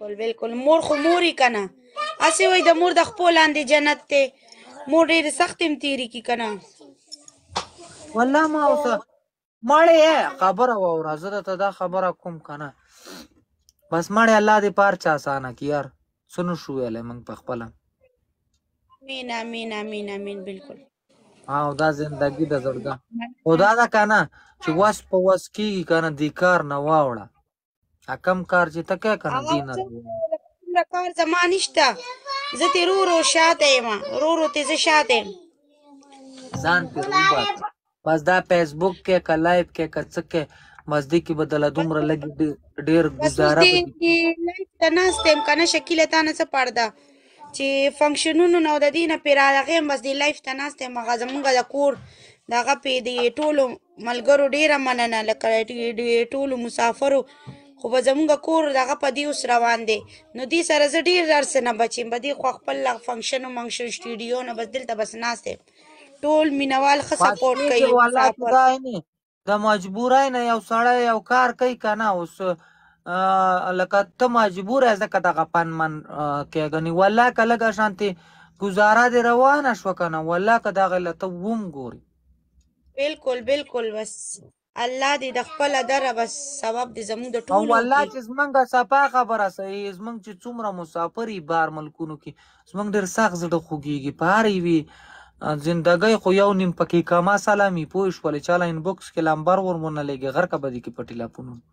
بالکل بالکل مور خو موري کنه اسی وای د مور د خپل لاندې جنت ته مور ډیر سخت امتیری کی کنه والله ما اوس مړې خبره و راځه ته دا خبره کوم کنه بس مړې الله دې پار چا سانه کی یار سنو شو یې موږ په خپل امین امین امین امین بالکل او دا زندگی د زړه او دا دا کنه چې واس په واس کیږي کنه د کار نه واوړه کم کار چې ته کې کنه دینه کار زمانشته زه تی رو رو شاته یم رو رو تی زه شاته ځان په روبات بس دا فیسبوک کې کا لایف کې کا څه کې مزدی کې بدل دومره لګي ډیر گزاره لایف ته ناس تم کنه شکیل ته نه څه پړدا چې فنکشنونو نو د دینه پیراغه بس دی لایف ته ناس ته مغه زمونږ د کور دغه پی دی ټولو ملګرو ډیره مننه لکه ټولو مسافرو خو به زمونږ کور دغه په دې اوس روان دی نو دې سره زه ډېر زر څه نه بچیم به دې خو خپل لغ فنکشن او منکشن سټوډیو نه بس دلته بس ناست دی ټول مینوال ښه سپورټ کوي د مجبورای نه یو سړی یو کار کوي کنه اوس لکه ته مجبور یې ځکه دغه پن من کېږني والله که لږه شانتې ګزاره دې روانه شوه کنه والله که دغه له ته وم ګوري بالکل بالکل بس الله دې د خپل درب سبب دې زموږ د ټولو او الله چې زمونږه صفا خبره سي زمونږ چې څومره مسافرې بار ملکونو کې زمونږ ډېر سخت زړه خوږیږي پاره وي زندګۍ خو یو نیم پکې کما سلامي پوه شول چې لا ان بوکس کې لمبر ورمونه لګي غر کا بدی کې پټی لا پونو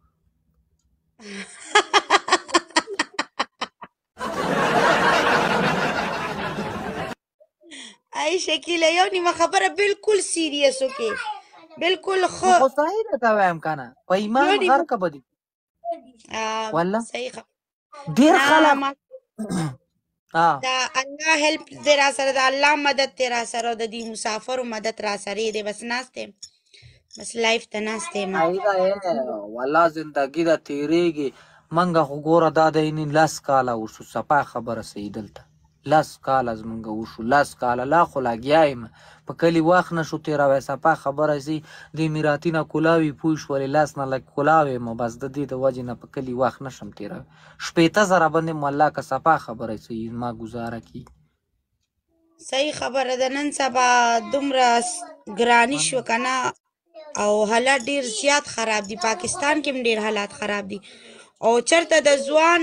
ای شکیله یو نیمه خبره بالکل سیریس وکي بالکل خو خو صحیح ده تا وایم کنه په ایمان غر کا بدی والله صحیح ډیر خلک دا الله هلپ دې را سره دا الله مدد دې را سره د دې مسافر مدد را سره دې بس ناشته بس لایف ته ناشته ما والله زندگی دا تیریږي منګه خو ګوره دا د ان لاس کاله وسو صفه خبره سیدلته لس کال زمونږ وشو لس کال لا خو لاګیا یم په کلی وخت نه شو تیره وسپه خبره سي د میراتی نه کولاوي پوه شولې لاس نه لک کولاوي مو بس د دې د وجې نه په کلی وخت نه شم تیره شپېته زره باندې ملا که سپه خبره سي ما ګزاره کی صحیح خبره ده نن سبا دومره ګرانی شو کنه او حالات ډیر زیات خراب دي پاکستان کې هم ډیر حالات خراب دي او چرته د ځوان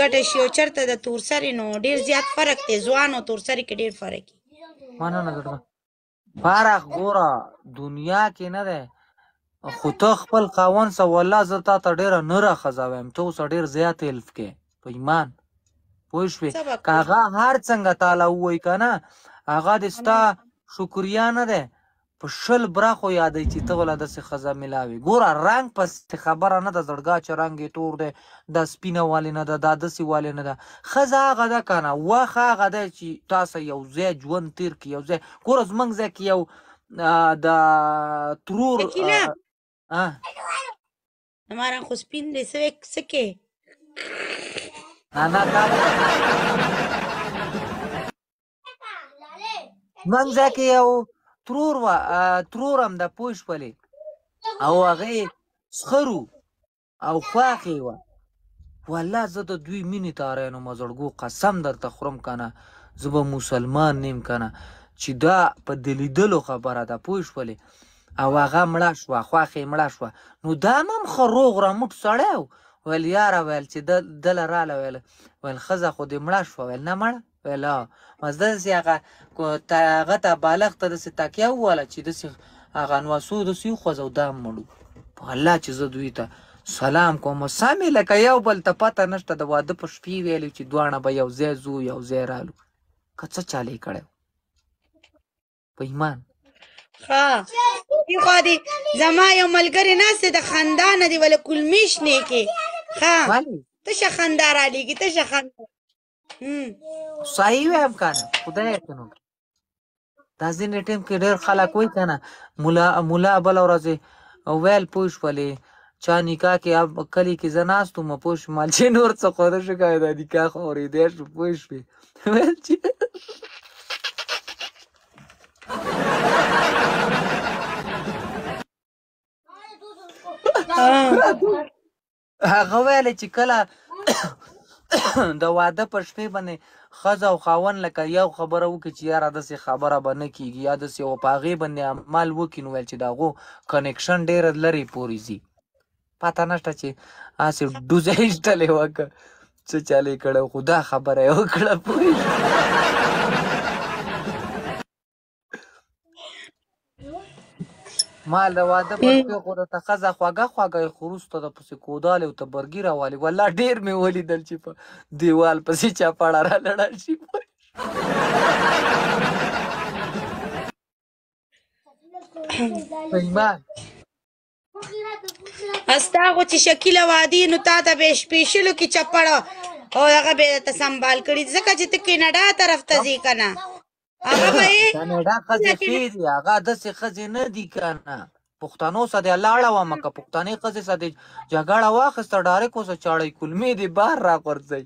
ګټه شي او چرته د تورسري نو ډیر زیات فرق دی ځوان او تورسري کې ډیر فرق دی مانه نه ګټه فارغ ګوره دنیا کې نه ده خو ته خپل قاون سه والله زه تا ته ډیره نه راخځوم ته اوس ډیر زیات الف کې په ایمان پوه شوې که هغه هر څنګه تاله ووایي که نه هغه د ستا شکریا نه دی په شل براخو یادی چې ته ولا داسې ښځه میلاوي ګوره رنګ پسې خبره نه ده زړګا چې رنګ یې تور دی دا سپینه والې نه ده دا داسې والې نه ده ښځه هغه ده که نه وخه هغه ده چې تاسو یو ځای ژوند تیر کړي یو ځای ګوره زموږ ځای کې یو د ترور زما رنګ خو سپین دی څه څه کې نه نه دا منځ کې یو ترور و ترورم د پوه شولې او هغه سخرو او خواخې وه والله زه د دوی مینې ته راینم زړګو قسم درته خورم کنه زه به مسلمان نیم کنه چې دا په د لیدلو خبره ده پوه شولې او هغه مړه شوه خواښې مړه شوه نو دا هم ښه روغ رمټ سړی و ویل یاره ویل چې دله راله ویل ویل ښځه خو دې مړه شوه ویل نه مړه ویلا مزده سي هغه هغه ته بالغ ته داسې تاکیه وواله چې داسې هغه نواسو داسې وخوځو دا مړو په الله چې زه دوی ته سلام کوم سامې لکه یو بل ته پته نشته د واده په شپې ویلو چې دواړه به یو ځای ځو یو ځای رالو که څه چالی کړی په ایمان ښه خوا دی زما یو ملګری ناستې د خندا نه دی ولې کلمې شنې کې ښه تشه خندا رالیږي تشه خندا صحیح ویم کنه خدای کنو دا ځینې ټیم کې ډېر خلک وایي که نه ملا ملا بله ورځې ویل پوه شولې چا نکاح کې کلي کې زه ناست وم پوه شوم مالچې نور څه خوره شو کوې دا نکاح خو اورېدی شو پوه شوې ویل چې هغه ویلې چې کله د واده په شپې باندې ښځه او خاوند لکه یو خبره وکړي چې یاره داسې خبره به نه کېږي یا داسې یو په هغې باندې عمل وکړي نو ویل چې د هغو کنیکشن ډېر لرې پورې ځي پته نه شته چې هسې ډوزه ایستلې وکړه څه چاله یې کړی خو دا خبره یې وکړه پوهېږي ما له واده پرته غوړه ته خزه خواګه خواګه خروسته د پسې کودال او تبرګی راوالي والله ډیر مې ولیدل چې په دیوال پسې چا پاړه را لړل شي په ایمان استاغه چې شکیل وادي نو تا ته به سپیشل کې چپړ او هغه به ته سنبال کړی ځکه چې ته کینډا طرف ته ځې کنه کاناډا ښځې ښې دي هغه داسې ښځې نه دي کنه پښتنو سره دې لاړه ومه که پښتنې ښځې سره دې جګړه واخیسته ډارک اوسه چاړی کولمې دې بار راغورځئ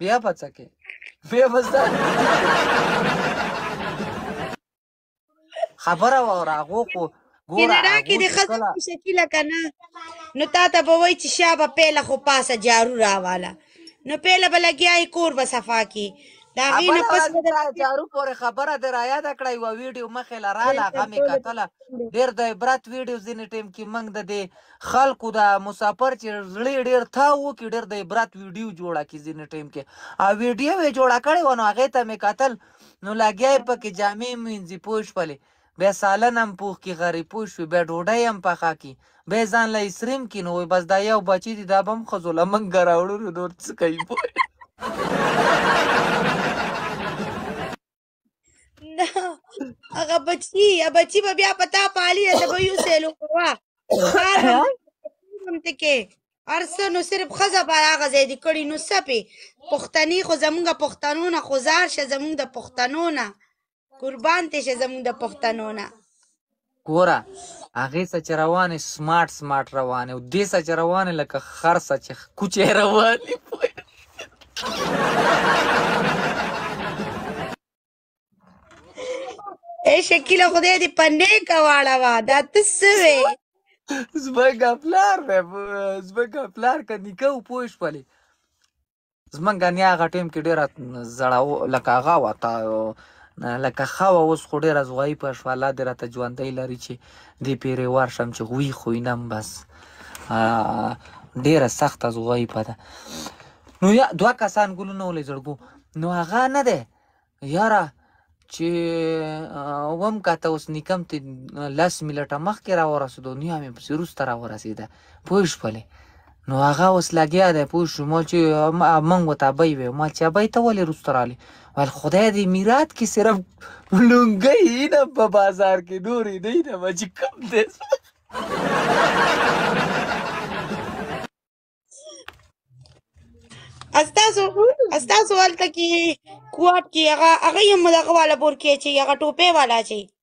بیا به څه کې بیا به خبره واوره هغو خو کینډا کې د خلکو په شکل کنه نو تا ته به وای چې شابه پیله خو پاسه جارو راواله نو پیله به لګیا کور به صفا کی دا غینه پس جارو پورې خبره در یاد کړی و ویډیو مخې لراله هغه مې کتله ډېر د عبرت ویډیو ځینې ټیم کې موږ د دې خلکو د مسافر چې زړې ډېر تاو کې ډېر د عبرت ویډیو جوړه کې ځینې ټیم کې او ویډیو یې جوړه کړې و نو هغې ته مې کتل نو لګیا پکې جامې مینځي پوه شولې بیا سالن هم پوخ کې غریب پوه شوي بیا ډوډۍ هم پخه کې بیا ځان له اسریم کې نو بس دا یو بچي دی دا به هم ښځو له موږ راوړو نور څه کوي هغه بچي بچي به بیا پتا پالي ته به یو سیلو کوا کار هم تکي ارسه نو صرف خزه بار هغه زیدي کړي نو سپي پښتني خو زمونږه پښتنو نه خوزار شه زمونږ د پښتنو نه قربان ته شه زمونږ د پښتنو نه ګوره هغه سچ روانه سمارټ سمارټ روانه او دې سچ روانه لکه خرڅه چې کوچه روانه اے شکیله خدای دې په نیکه واړوه دا ته څه وې زمونږ پلار دی زمونږ پلار که نیکه و پوه شولې زمونږ نیا هغه ټایم کې ډېره زړه لکه هغه وته لکه خاوه اوس خو ډېره زغایي په شوه الله دې راته ژوندی لري چې دې پیرې ورشم چې غوی خوینم بس ډېره سخته زغایي په ده نو یا دوه کسان ګلونه ولې زړګو نو هغه نه دی یاره چې وم کاته اوس نکم ته لس ملټه مخکې را ورسېدو نو مې پسې وروسته را ورسېده پوه شولې نو هغه اوس لګیا دی پوه شو ما چې موږ ورته ابۍ وې ما چې ابۍ ته ولې وروسته رالې ویل خدای دې میرات کې صرف لونګۍ نه په بازار کې نورې دی نه چې کم دی استاسو استاسو حالت کې کوټ کې هغه هغه یې ملغه والا پور کې چې هغه ټوپه والا چې